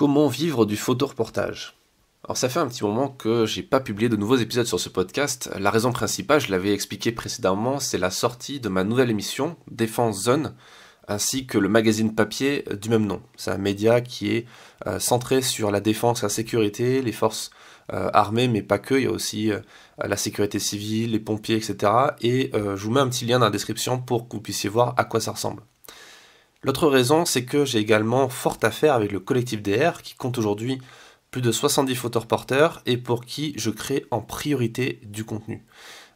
Comment vivre du photoreportage alors ça fait un petit moment que j'ai pas publié de nouveaux épisodes sur ce podcast. La raison principale, je l'avais expliqué précédemment, c'est la sortie de ma nouvelle émission Défense Zone, ainsi que le magazine papier du même nom. C'est un média qui est euh, centré sur la défense, la sécurité, les forces euh, armées, mais pas que. Il y a aussi euh, la sécurité civile, les pompiers, etc. Et je vous mets un petit lien dans la description pour que vous puissiez voir à quoi ça ressemble. L'autre raison, c'est que j'ai également fort affaire avec le collectif DR, qui compte aujourd'hui plus de 70 porteurs et pour qui je crée en priorité du contenu.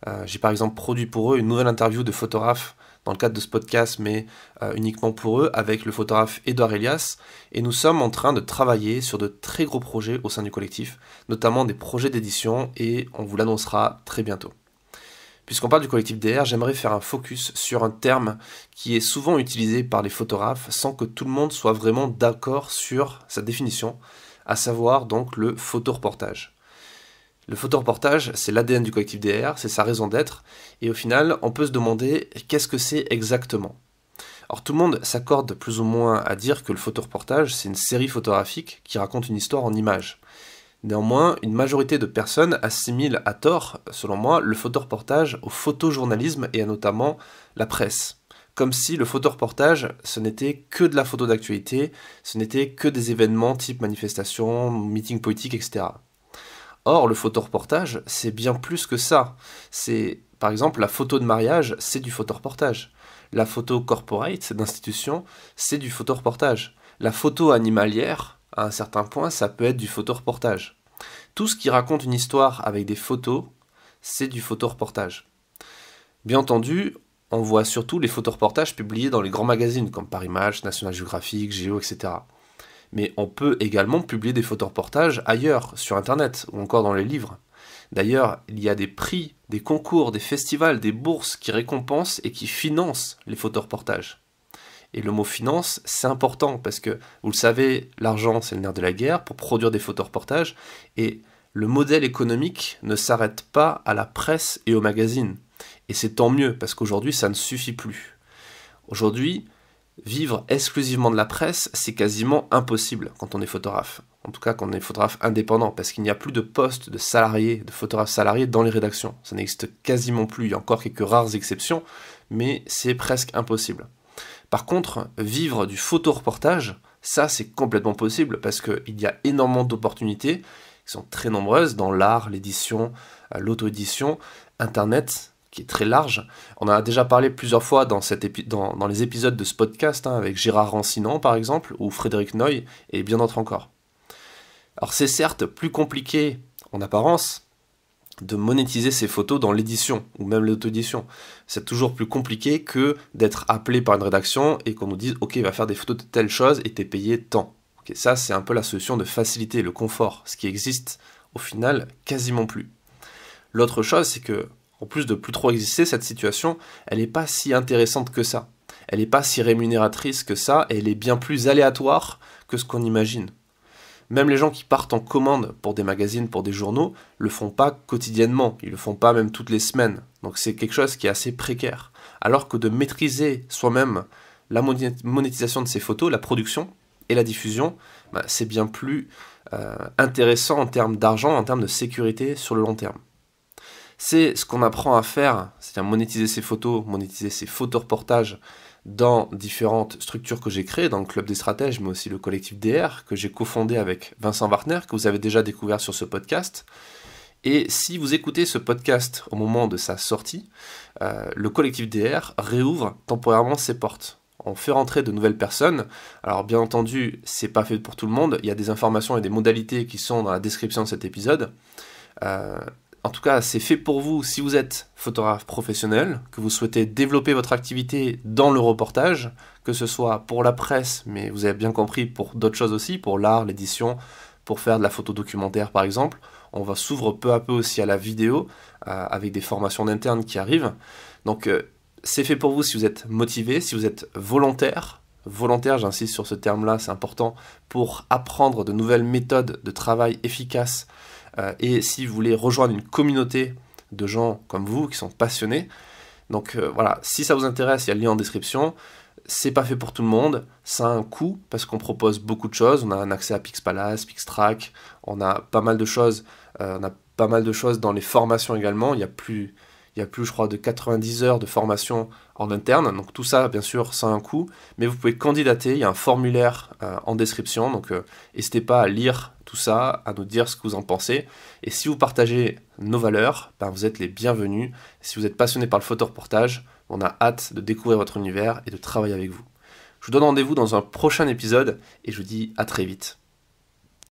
Euh, j'ai par exemple produit pour eux une nouvelle interview de photographe dans le cadre de ce podcast, mais euh, uniquement pour eux, avec le photographe Edouard Elias. Et nous sommes en train de travailler sur de très gros projets au sein du collectif, notamment des projets d'édition, et on vous l'annoncera très bientôt. Puisqu'on parle du collectif DR, j'aimerais faire un focus sur un terme qui est souvent utilisé par les photographes sans que tout le monde soit vraiment d'accord sur sa définition, à savoir donc le photoreportage. Le photoreportage, c'est l'ADN du collectif DR, c'est sa raison d'être, et au final, on peut se demander qu'est-ce que c'est exactement. Alors tout le monde s'accorde plus ou moins à dire que le photoreportage, c'est une série photographique qui raconte une histoire en images. Néanmoins, une majorité de personnes assimile à tort, selon moi, le photoreportage au photojournalisme et à notamment la presse. Comme si le photoreportage, ce n'était que de la photo d'actualité, ce n'était que des événements type manifestation, meeting politique, etc. Or, le photoreportage, c'est bien plus que ça. C'est, par exemple, la photo de mariage, c'est du photo-reportage. La photo corporate, d'institution, c'est du photoreportage. La photo animalière, à un certain point, ça peut être du photoreportage. Tout ce qui raconte une histoire avec des photos, c'est du photoreportage. Bien entendu, on voit surtout les photoreportages publiés dans les grands magazines comme Paris Match, National Geographic, Géo, etc. Mais on peut également publier des photoreportages ailleurs, sur Internet ou encore dans les livres. D'ailleurs, il y a des prix, des concours, des festivals, des bourses qui récompensent et qui financent les photoreportages. Et le mot finance, c'est important parce que, vous le savez, l'argent, c'est le nerf de la guerre pour produire des photoreportages. Et le modèle économique ne s'arrête pas à la presse et aux magazines. Et c'est tant mieux parce qu'aujourd'hui, ça ne suffit plus. Aujourd'hui, vivre exclusivement de la presse, c'est quasiment impossible quand on est photographe. En tout cas, quand on est photographe indépendant, parce qu'il n'y a plus de postes de salariés, de photographes salariés dans les rédactions. Ça n'existe quasiment plus. Il y a encore quelques rares exceptions, mais c'est presque impossible. Par contre, vivre du photoreportage, ça c'est complètement possible parce qu'il y a énormément d'opportunités qui sont très nombreuses dans l'art, l'édition, euh, l'auto-édition, Internet qui est très large. On en a déjà parlé plusieurs fois dans, les épisodes de ce podcast, hein, avec Gérard Rancinan par exemple, ou Frédéric Noy, et bien d'autres encore. Alors c'est certes plus compliqué en apparence, de monétiser ses photos dans l'édition ou même l'auto-édition. C'est toujours plus compliqué que d'être appelé par une rédaction et qu'on nous dise ok va faire des photos de telle chose et t'es payé tant. ça c'est un peu la solution de faciliter le confort, ce qui existe au final quasiment plus. L'autre chose c'est que en plus de plus trop exister, cette situation, elle n'est pas si intéressante que ça. Elle n'est pas si rémunératrice que ça et elle est bien plus aléatoire que ce qu'on imagine. Même les gens qui partent en commande pour des magazines, pour des journaux, le font pas quotidiennement, ils le font pas même toutes les semaines. Donc c'est quelque chose qui est assez précaire. Alors que de maîtriser soi-même la monétisation de ces photos, la production et la diffusion, bah, c'est bien plus euh, intéressant en termes d'argent, en termes de sécurité sur le long terme. C'est ce qu'on apprend à faire, c'est-à-dire monétiser ses photos, monétiser ses photos-reportages, dans différentes structures que j'ai créées, dans le Club des Stratèges, mais aussi le collectif DR, que j'ai cofondé avec Vincent Wartner, que vous avez déjà découvert sur ce podcast. Et si vous écoutez ce podcast au moment de sa sortie, euh, le collectif DR réouvre temporairement ses portes. On fait rentrer de nouvelles personnes. Alors bien entendu, c'est pas fait pour tout le monde. Il y a des informations et des modalités qui sont dans la description de cet épisode. Euh, en tout cas, c'est fait pour vous si vous êtes photographe professionnel, que vous souhaitez développer votre activité dans le reportage, que ce soit pour la presse, mais vous avez bien compris pour d'autres choses aussi, pour l'art, l'édition, pour faire de la photo documentaire par exemple. On va s'ouvrir peu à peu aussi à la vidéo, euh, avec des formations internes qui arrivent. Donc euh, c'est fait pour vous si vous êtes motivé, si vous êtes volontaire. Volontaire, j'insiste sur ce terme-là, c'est important pour apprendre de nouvelles méthodes de travail efficaces euh, et si vous voulez rejoindre une communauté de gens comme vous qui sont passionnés, donc euh, voilà, si ça vous intéresse, il y a le lien en description. C'est pas fait pour tout le monde, ça a un coût parce qu'on propose beaucoup de choses. On a un accès à PixPalace, PixTrack, on a pas mal de choses, euh, on a pas mal de choses dans les formations également. Il y a plus, il y a plus, je crois, de 90 heures de formation en interne. Donc tout ça, bien sûr, sans un coût, mais vous pouvez candidater. Il y a un formulaire euh, en description, donc euh, n'hésitez pas à lire tout ça, à nous dire ce que vous en pensez. Et si vous partagez nos valeurs, ben, vous êtes les bienvenus. Si vous êtes passionné par le photoreportage, on a hâte de découvrir votre univers et de travailler avec vous. Je vous donne rendez-vous dans un prochain épisode et je vous dis à très vite.